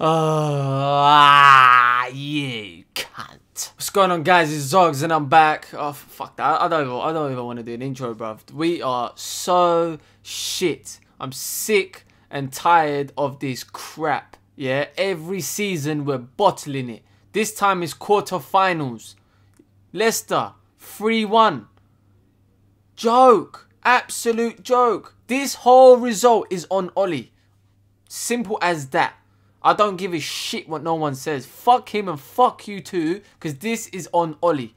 Oh, ah, you cunt. What's going on guys, it's Zogs and I'm back. Oh, fuck that. I don't even, I don't even want to do an intro, bruv. We are so shit. I'm sick and tired of this crap. Yeah, every season we're bottling it. This time is quarterfinals. Leicester, 3-1. Joke. Absolute joke. This whole result is on Ollie. Simple as that. I don't give a shit what no one says. Fuck him and fuck you too, because this is on Oli.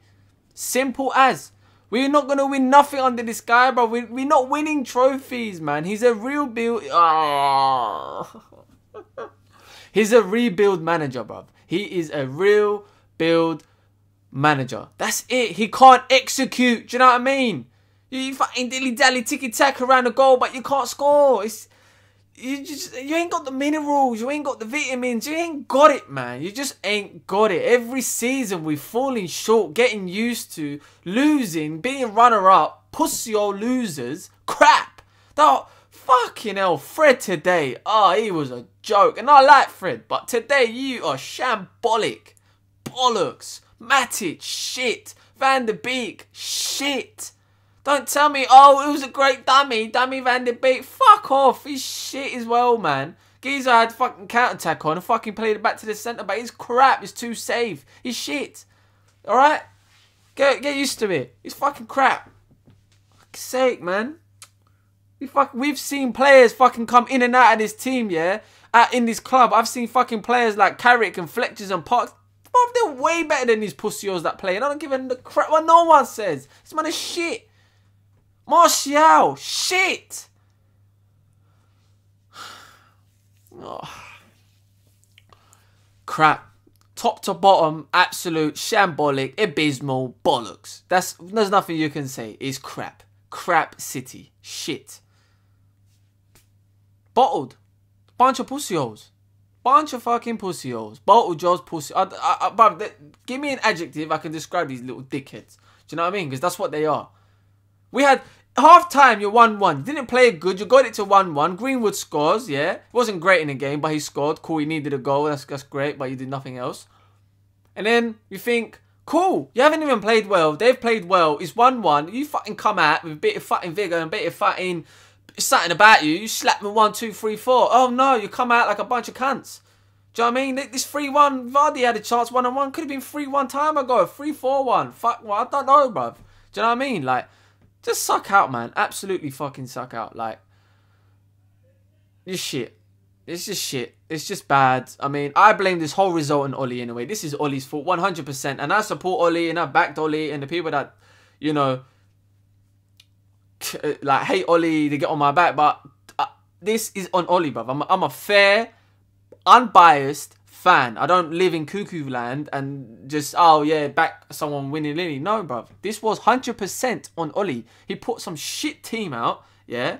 Simple as. We're not going to win nothing under this guy, bro. We're, we're not winning trophies, man. He's a real build... He's a rebuild manager, bro. He is a real build manager. That's it. He can't execute. Do you know what I mean? You, you fucking dilly-dally, ticky-tack around the goal, but you can't score. It's you just you ain't got the minerals, you ain't got the vitamins, you ain't got it, man. You just ain't got it. Every season we're falling short, getting used to losing, being runner up, pussy old losers, crap. That fucking hell, Fred today. Oh, he was a joke, and I like Fred, but today you are shambolic, bollocks, Matic, shit, Van der Beek, shit. Don't tell me, oh, it was a great dummy, dummy Van de Beek. Fuck off, he's shit as well, man. Giza had fucking counter-attack on and fucking played it back to the centre, but he's crap, he's too safe. He's shit. Alright? Get get used to it. He's fucking crap. Fuck's sake, man. We fuck, we've seen players fucking come in and out of this team, yeah? Out in this club. I've seen fucking players like Carrick and Fletchers and Parks. they're way better than these pussios that play. And I don't give a crap what no one says. This man is shit. Martial! Shit! Oh. Crap. Top to bottom, absolute, shambolic, abysmal, bollocks. That's There's nothing you can say. It's crap. Crap city. Shit. Bottled. Bunch of pussy holes. Bunch of fucking pussy holes. Bottle jaws, pussy. I, I, I, give me an adjective I can describe these little dickheads. Do you know what I mean? Because that's what they are. We had half time, you're 1 1. You didn't play good, you got it to 1 1. Greenwood scores, yeah. wasn't great in the game, but he scored. Cool, he needed a goal. That's, that's great, but you did nothing else. And then you think, cool, you haven't even played well. They've played well. It's 1 1. You fucking come out with a bit of fucking vigour and a bit of fucking something about you. You slap them 1, 2, 3, 4. Oh no, you come out like a bunch of cunts. Do you know what I mean? This 3 1, Vardy had a chance 1 on 1. Could have been 3 1 time ago. 3 4 1. Fuck, well, I don't know, bruv. Do you know what I mean? Like, just suck out, man. Absolutely fucking suck out. Like, this shit. It's just shit. It's just bad. I mean, I blame this whole result on Oli in a way. This is Oli's fault, 100%. And I support Oli and I backed Oli and the people that, you know, uh, like hate Oli, they get on my back. But uh, this is on Oli, bruv. I'm, I'm a fair, unbiased, fan. I don't live in cuckoo land and just, oh yeah, back someone winning Lily. No, bruv. This was 100% on Oli He put some shit team out, yeah?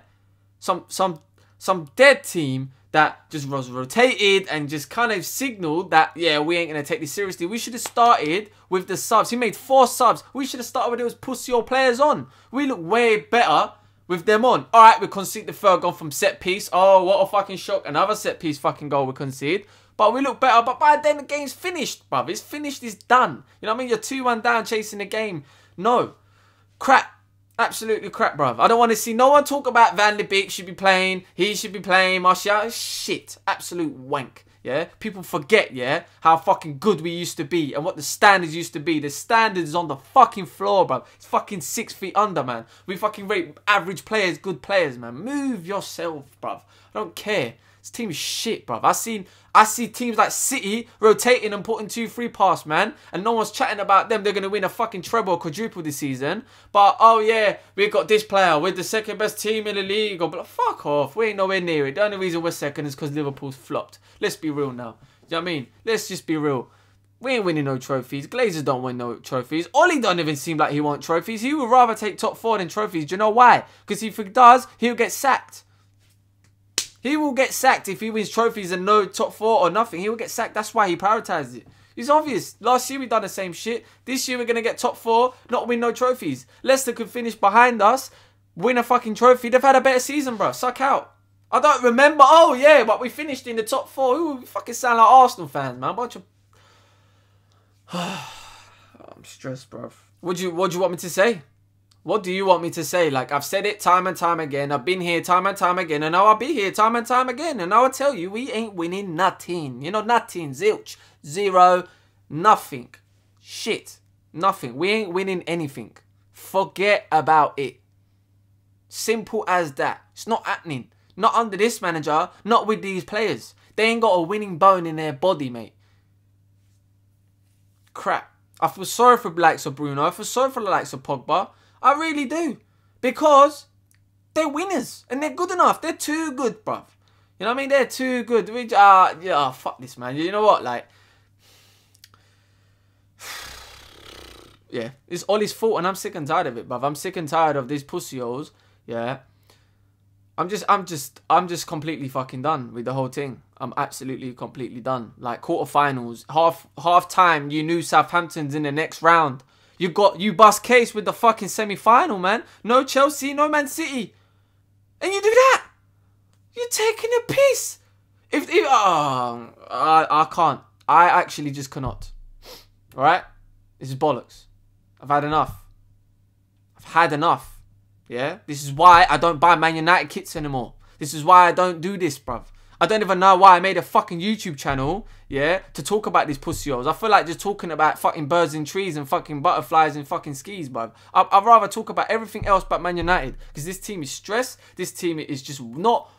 Some, some, some dead team that just was rotated and just kind of signaled that, yeah, we ain't going to take this seriously. We should have started with the subs. He made four subs. We should have started with those pussy old players on. We look way better with them on. All right, we concede the third goal from set piece. Oh, what a fucking shock. Another set piece fucking goal we concede. But we look better. But by then, the game's finished, bruv. It's finished. It's done. You know what I mean? You're 2-1 down chasing the game. No. Crap. Absolutely crap, bruv. I don't want to see no one talk about Van de Beek should be playing. He should be playing. Martial. Shit. Absolute wank. Yeah, people forget, yeah, how fucking good we used to be and what the standards used to be. The standards on the fucking floor, bruv. It's fucking six feet under, man. We fucking rate average players good players, man. Move yourself, bruv. I don't care. This team is shit, bruv. I seen I see teams like City rotating and putting two free pass, man. And no one's chatting about them. They're gonna win a fucking treble or quadruple this season. But oh yeah, we got this player. We're the second best team in the league. But fuck off. We ain't nowhere near it. The only reason we're second is because Liverpool's flopped. Let's be real now. you know what I mean? Let's just be real. We ain't winning no trophies. Glazers don't win no trophies. Ollie don't even seem like he want trophies. He would rather take top four than trophies. Do you know why? Because if he does, he'll get sacked. He will get sacked if he wins trophies and no top four or nothing. He will get sacked. That's why he prioritised it. It's obvious. Last year we done the same shit. This year we're gonna get top four, not win no trophies. Leicester could finish behind us, win a fucking trophy. They've had a better season, bro. Suck out. I don't remember. Oh yeah, but we finished in the top four. Who fucking sound like Arsenal fans, man? Bunch of. I'm stressed, bro. What do you What do you want me to say? What do you want me to say? Like, I've said it time and time again. I've been here time and time again. And now I'll be here time and time again. And I'll tell you, we ain't winning nothing. You know, nothing. Zilch. Zero. Nothing. Shit. Nothing. We ain't winning anything. Forget about it. Simple as that. It's not happening. Not under this manager. Not with these players. They ain't got a winning bone in their body, mate. Crap. I feel sorry for the likes of Bruno. I feel sorry for the likes of Pogba. I really do. Because they're winners and they're good enough. They're too good, bruv. You know what I mean? They're too good. We, uh, yeah, oh, fuck this, man. You know what? Like, yeah, it's all his fault, and I'm sick and tired of it, bruv. I'm sick and tired of these pussyos. Yeah, I'm just, I'm just, I'm just completely fucking done with the whole thing. I'm absolutely completely done. Like quarterfinals, half half time, you knew Southampton's in the next round. You got you bust case with the fucking semi final, man. No Chelsea, no Man City, and you do that. You're taking a piece. If, if oh, I I can't. I actually just cannot. All right, this is bollocks. I've had enough. I've had enough. Yeah, this is why I don't buy Man United kits anymore. This is why I don't do this, bruv. I don't even know why I made a fucking YouTube channel, yeah, to talk about these pussy holes. I feel like just talking about fucking birds and trees and fucking butterflies and fucking skis, bruv. I would rather talk about everything else but Man United because this team is stressed. This team is just not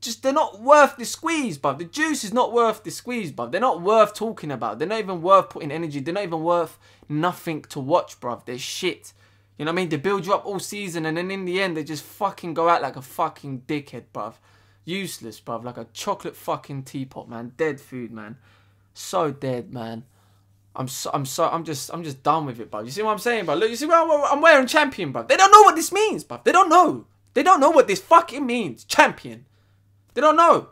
just they're not worth the squeeze, bruv. The juice is not worth the squeeze, bruv. They're not worth talking about. They're not even worth putting energy. They're not even worth nothing to watch, bruv. They're shit. You know what I mean? They build you up all season and then in the end they just fucking go out like a fucking dickhead, bruv. Useless, bruv. Like a chocolate fucking teapot, man. Dead food, man. So dead, man. I'm so, I'm so, I'm just, I'm just done with it, bro. You see what I'm saying, bro? Look, you see what I'm wearing champion, bro. They don't know what this means, bro. They don't know. They don't know what this fucking means, champion. They don't know.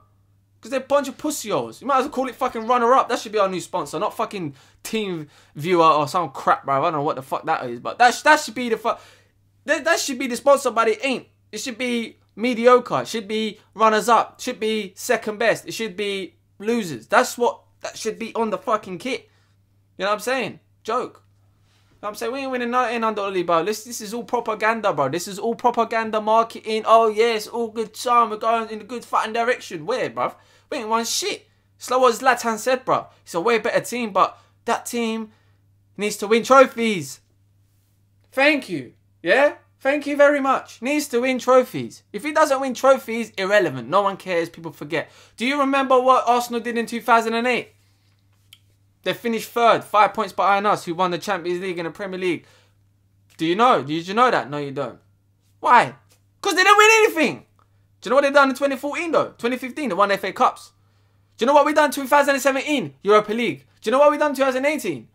Because they're a bunch of pussios. You might as well call it fucking runner-up. That should be our new sponsor, not fucking team viewer or some crap, bro. I don't know what the fuck that is, but that, that should be the fuck... That, that should be the sponsor, but it ain't. It should be mediocre. It should be runners up. should be second best. It should be losers. That's what that should be on the fucking kit. You know what I'm saying? Joke. You know what I'm saying we ain't winning nothing under Oli, bro. This this is all propaganda, bro. This is all propaganda marketing. Oh yeah, it's all good time. We're going in a good fighting direction. Where, bruv? We ain't won shit. Slow as Latan said, bro. It's a way better team, but that team needs to win trophies. Thank you. Yeah? Thank you very much. Needs to win trophies. If he doesn't win trophies, irrelevant. No one cares. People forget. Do you remember what Arsenal did in 2008? They finished third, five points behind us, who won the Champions League and the Premier League. Do you know? Did you know that? No, you don't. Why? Because they didn't win anything. Do you know what they done in 2014 though? 2015, they won FA Cups. Do you know what we done in 2017? Europa League. Do you know what we done in 2018?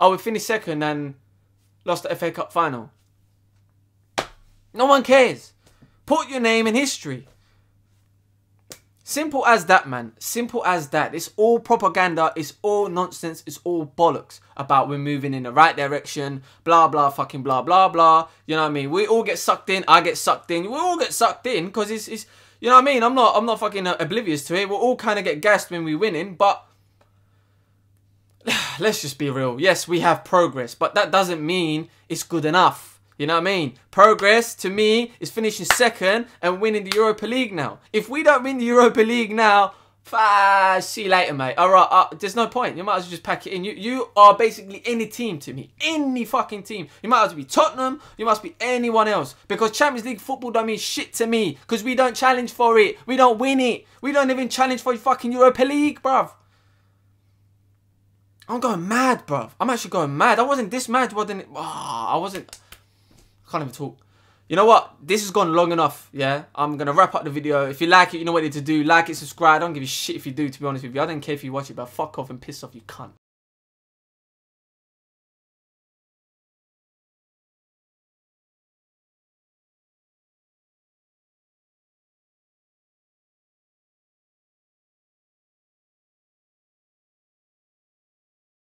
Oh, we finished second and lost the FA Cup final. No one cares. Put your name in history. Simple as that, man. Simple as that. It's all propaganda. It's all nonsense. It's all bollocks about we're moving in the right direction. Blah, blah, fucking blah, blah, blah. You know what I mean? We all get sucked in. I get sucked in. We all get sucked in because it's, it's, you know what I mean? I'm not, I'm not fucking uh, oblivious to it. we all kind of get gassed when we're winning, but let's just be real. Yes, we have progress, but that doesn't mean it's good enough. You know what I mean? Progress to me is finishing second and winning the Europa League now. If we don't win the Europa League now, ah, see you later, mate. All right, uh, there's no point. You might as well just pack it in. You you are basically any team to me, any fucking team. You might as well be Tottenham. You must be anyone else because Champions League football don't mean shit to me because we don't challenge for it. We don't win it. We don't even challenge for fucking Europa League, bruv. I'm going mad, bruv. I'm actually going mad. I wasn't this mad. Wasn't? Oh, I wasn't. I can't even talk. You know what? This has gone long enough, yeah? I'm going to wrap up the video. If you like it, you know what you need to do. Like it, subscribe. I don't give a shit if you do, to be honest with you. I don't care if you watch it, but fuck off and piss off, you cunt.